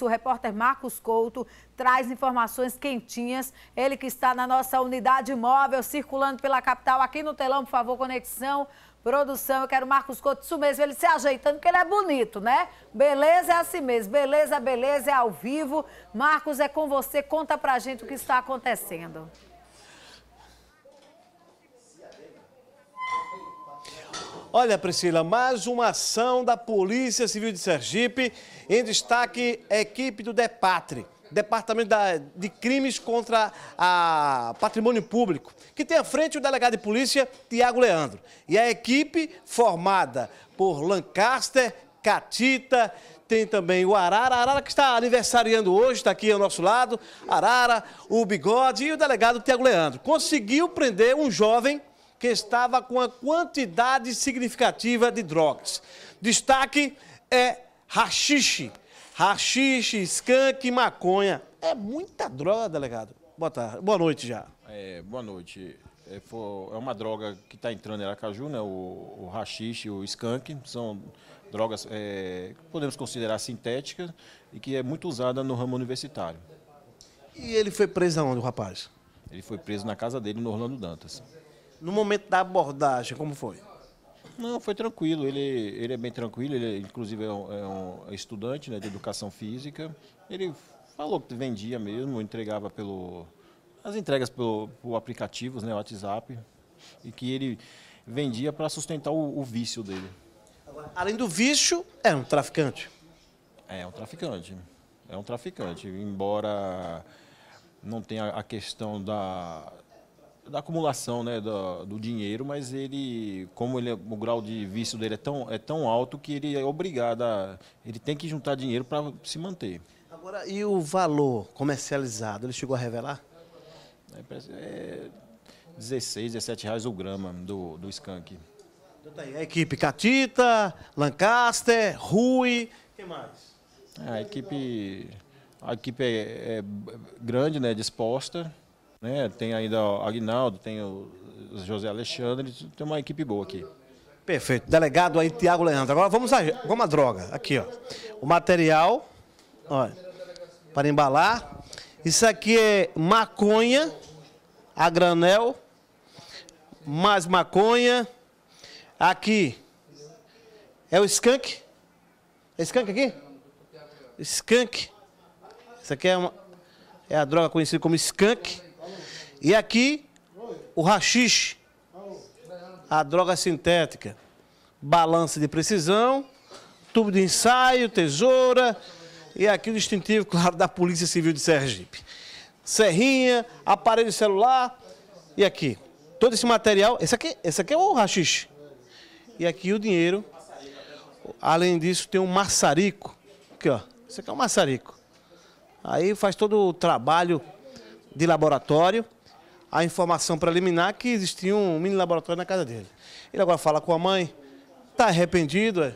O repórter Marcos Couto traz informações quentinhas. Ele que está na nossa unidade móvel, circulando pela capital. Aqui no telão, por favor, conexão, produção. Eu quero Marcos Couto, isso mesmo, ele se ajeitando, porque ele é bonito, né? Beleza é assim mesmo. Beleza, beleza, é ao vivo. Marcos, é com você. Conta pra gente o que está acontecendo. Olha, Priscila, mais uma ação da Polícia Civil de Sergipe. Em destaque, equipe do DEPATRE, Departamento de Crimes contra a Patrimônio Público, que tem à frente o delegado de polícia, Tiago Leandro. E a equipe, formada por Lancaster, Catita, tem também o Arara, Arara que está aniversariando hoje, está aqui ao nosso lado, Arara, o Bigode e o delegado Tiago Leandro. Conseguiu prender um jovem que estava com uma quantidade significativa de drogas. Destaque é rachixe. Rachixe, skunk, maconha. É muita droga, delegado. Boa tarde. Boa noite já. É, boa noite. É, é uma droga que está entrando em Aracaju, né? O, o rachixe, o skunk, são drogas é, que podemos considerar sintéticas e que é muito usada no ramo universitário. E ele foi preso aonde, o rapaz? Ele foi preso na casa dele, no Orlando Dantas. No momento da abordagem, como foi? Não, foi tranquilo. Ele, ele é bem tranquilo. Ele, inclusive, é um, é um estudante né, de educação física. Ele falou que vendia mesmo, entregava pelo. as entregas pelo, por aplicativos, né, WhatsApp. E que ele vendia para sustentar o, o vício dele. Além do vício, é um traficante. É um traficante. É um traficante. Embora não tenha a questão da, da acumulação né, do, do, dinheiro, mas ele, como ele, é, o grau de vício dele é tão, é tão alto que ele é obrigado a. Ele tem que juntar dinheiro para se manter. Agora, e o valor comercializado? Ele chegou a revelar? É, é 16, 17 reais o grama do, do skunk. Então tá aí, a equipe Catita, Lancaster, Rui, quem mais? É, a equipe, a equipe é, é grande, né, disposta né? Tem ainda o Agnaldo, tem o José Alexandre, tem uma equipe boa aqui. Perfeito. Delegado aí, Tiago Leandro. Agora vamos a, vamos a droga. Aqui, ó. O material, olha, para embalar. Isso aqui é maconha, a granel, mais maconha. Aqui é o skunk. É skunk aqui? Skunk. Isso aqui é, uma, é a droga conhecida como skunk. E aqui, o rachixe, a droga sintética, balança de precisão, tubo de ensaio, tesoura e aqui o distintivo, claro, da Polícia Civil de Sergipe. Serrinha, aparelho celular e aqui. Todo esse material, esse aqui, esse aqui é o rachixe. E aqui o dinheiro. Além disso, tem um maçarico. Aqui, ó. esse aqui é um maçarico. Aí faz todo o trabalho de laboratório a informação preliminar que existia um mini laboratório na casa dele. Ele agora fala com a mãe, está arrependido, é?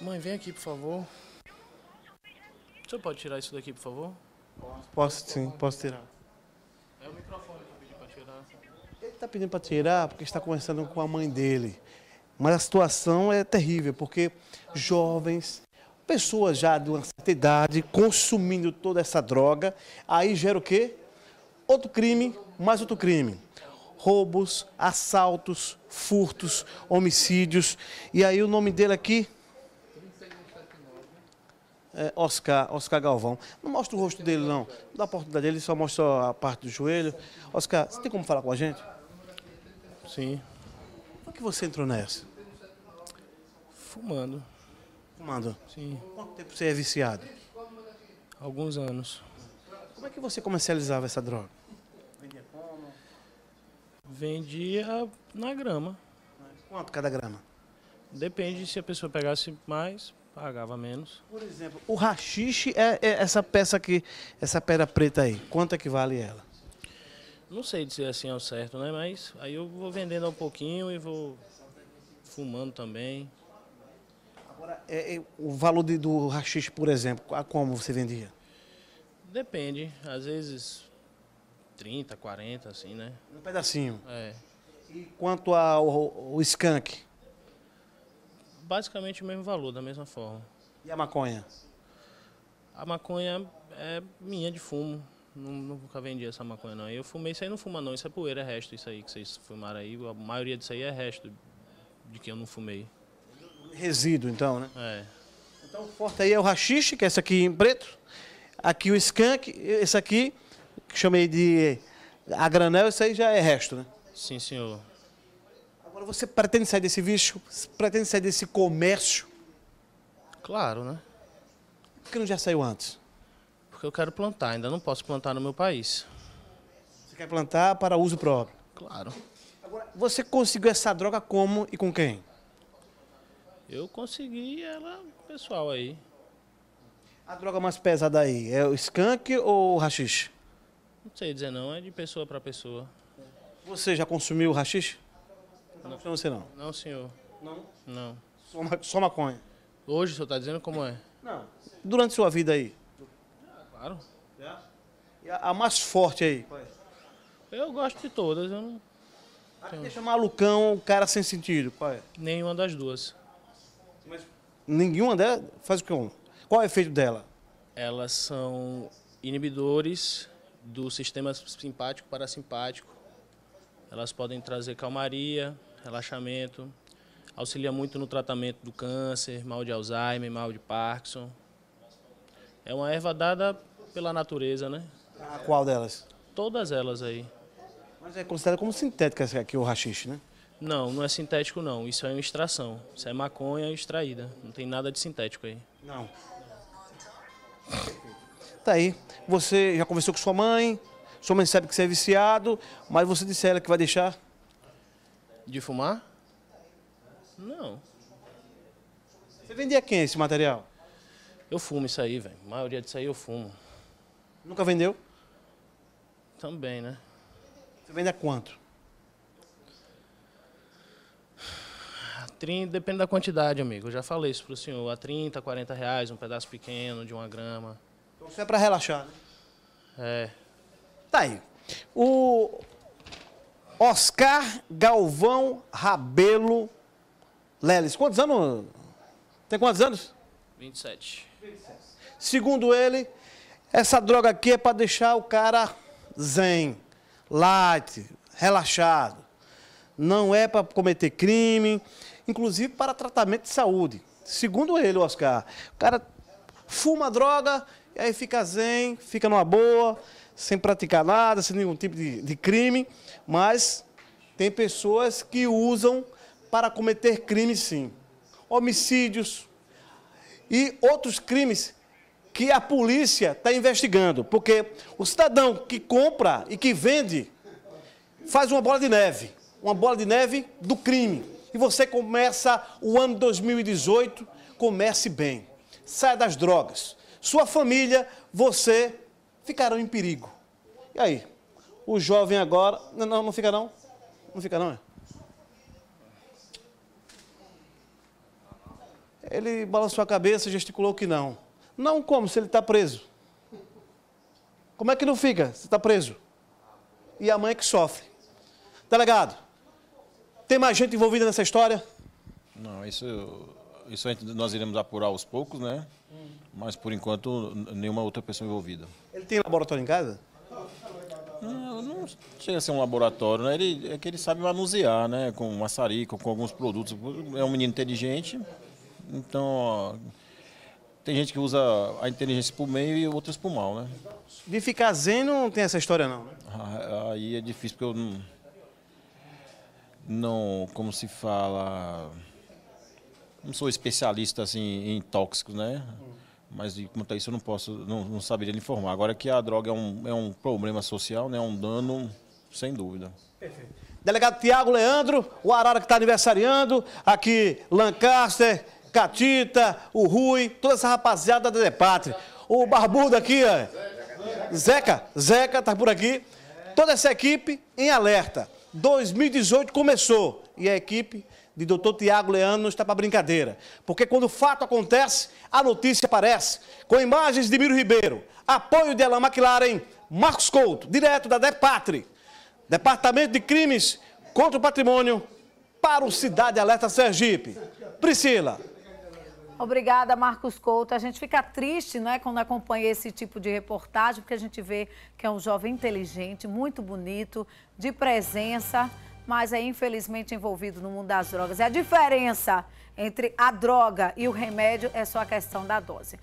Mãe, vem aqui, por favor. O senhor pode tirar isso daqui, por favor? Posso, sim, posso tirar. É o microfone que eu pedi para tirar. Ele está pedindo para tirar porque está conversando com a mãe dele. Mas a situação é terrível, porque jovens pessoas já de uma certa idade consumindo toda essa droga, aí gera o quê? Outro crime, mais outro crime. Roubos, assaltos, furtos, homicídios. E aí o nome dele aqui? É Oscar, Oscar Galvão. Não mostra o rosto dele, não. Não dá a oportunidade dele, só mostra a parte do joelho. Oscar, você tem como falar com a gente? Sim. Como que você entrou nessa? Fumando fumando? Sim. Quanto tempo você é viciado? Alguns anos. Como é que você comercializava essa droga? Vendia como? Vendia na grama. Quanto cada grama? Depende se a pessoa pegasse mais, pagava menos. Por exemplo, o rachixe é, é essa peça aqui, essa pedra preta aí. Quanto é que vale ela? Não sei dizer assim ao certo, né? Mas aí eu vou vendendo um pouquinho e vou fumando também. Agora, é, é, o valor de, do rachixe, por exemplo, a como você vendia? Depende, às vezes 30, 40, assim, né? Um pedacinho. É. E quanto ao, ao skunk? Basicamente o mesmo valor, da mesma forma. E a maconha? A maconha é minha de fumo. nunca vendi essa maconha, não. Eu fumei, isso aí não fuma, não. Isso é poeira, é resto, isso aí que vocês fumaram aí. A maioria disso aí é resto de que eu não fumei. Resíduo, então, né? É. Então, o forte aí é o rachixe, que é esse aqui em preto. Aqui o skunk, esse aqui, que chamei de a granel, esse aí já é resto, né? Sim, senhor. Agora, você pretende sair desse vício? Pretende sair desse comércio? Claro, né? Por que não já saiu antes? Porque eu quero plantar, ainda não posso plantar no meu país. Você quer plantar para uso próprio? Claro. Agora, você conseguiu essa droga como e com quem? Eu consegui ela, pessoal aí. A droga mais pesada aí é o skunk ou o rachixe? Não sei dizer não, é de pessoa para pessoa. Você já consumiu rachixe? Não, não você não. Não, senhor. Não? Não. Só, só maconha. Hoje o senhor está dizendo como é? Não. Durante sua vida aí? Ah, claro. Já? E a, a, mais forte aí? É? Eu gosto de todas, eu não. Ah, deixa malucão o cara sem sentido, qual é? Nenhuma das duas nenhuma delas faz o que? Qual é o efeito dela? Elas são inibidores do sistema simpático parasimpático. Elas podem trazer calmaria, relaxamento, auxilia muito no tratamento do câncer, mal de Alzheimer, mal de Parkinson. É uma erva dada pela natureza, né? A qual delas? Todas elas aí. Mas é considerada como sintética aqui o rachixe, né? Não, não é sintético não. Isso é uma extração. Isso é maconha extraída. Não tem nada de sintético aí. Não. Tá aí. Você já conversou com sua mãe? Sua mãe sabe que você é viciado, mas você disse a ela que vai deixar? De fumar? Não. Você vendia quem esse material? Eu fumo isso aí, velho. A maioria disso aí eu fumo. Nunca vendeu? Também, né? Você vende a quanto? 30, depende da quantidade, amigo. Eu já falei isso para o senhor. A 30, 40 reais, um pedaço pequeno de uma grama. Então isso é para relaxar, né? É. Tá aí. O Oscar Galvão Rabelo Leles. Quantos anos? Tem quantos anos? 27. 27. Segundo ele, essa droga aqui é para deixar o cara zen, light, relaxado. Não é para cometer crime inclusive para tratamento de saúde. Segundo ele, Oscar, o cara fuma droga, e aí fica zen, fica numa boa, sem praticar nada, sem nenhum tipo de, de crime, mas tem pessoas que usam para cometer crimes sim. Homicídios e outros crimes que a polícia está investigando, porque o cidadão que compra e que vende faz uma bola de neve, uma bola de neve do crime e você começa o ano 2018, comece bem. Saia das drogas. Sua família, você ficarão em perigo. E aí? O jovem agora. Não, não, fica não? Não fica não, é? Ele balançou a cabeça e gesticulou que não. Não como se ele está preso. Como é que não fica se está preso? E a mãe que sofre. Delegado, tem mais gente envolvida nessa história? Não, isso, isso nós iremos apurar aos poucos, né? Mas por enquanto nenhuma outra pessoa envolvida. Ele tem laboratório em casa? Não, não chega a ser um laboratório, né? Ele, é que ele sabe manusear, né? Com maçarico, com alguns produtos. É um menino inteligente, então tem gente que usa a inteligência por meio e outras por mal, né? De ficar zen não tem essa história não, né? Ah, aí é difícil porque eu não não, como se fala, não sou especialista assim em tóxicos, né? Mas quanto a isso eu não posso, não, não saberia lhe informar. Agora que a droga é um, é um problema social, né? É um dano, sem dúvida. Perfeito. Delegado Tiago Leandro, o Arara que está aniversariando, aqui Lancaster, Catita, o Rui, toda essa rapaziada da Depátria. O Barbudo aqui, ó. Zeca, Zeca está por aqui. Toda essa equipe em alerta. 2018 começou e a equipe de doutor Tiago Leano não está para brincadeira. Porque quando o fato acontece, a notícia aparece. Com imagens de Miro Ribeiro, apoio de Alain McLaren, Marcos Couto, direto da DEPATRE, Departamento de Crimes contra o Patrimônio, para o Cidade Alerta Sergipe. Priscila. Obrigada, Marcos Couto. A gente fica triste né, quando acompanha esse tipo de reportagem, porque a gente vê que é um jovem inteligente, muito bonito, de presença, mas é infelizmente envolvido no mundo das drogas. E a diferença entre a droga e o remédio é só a questão da dose.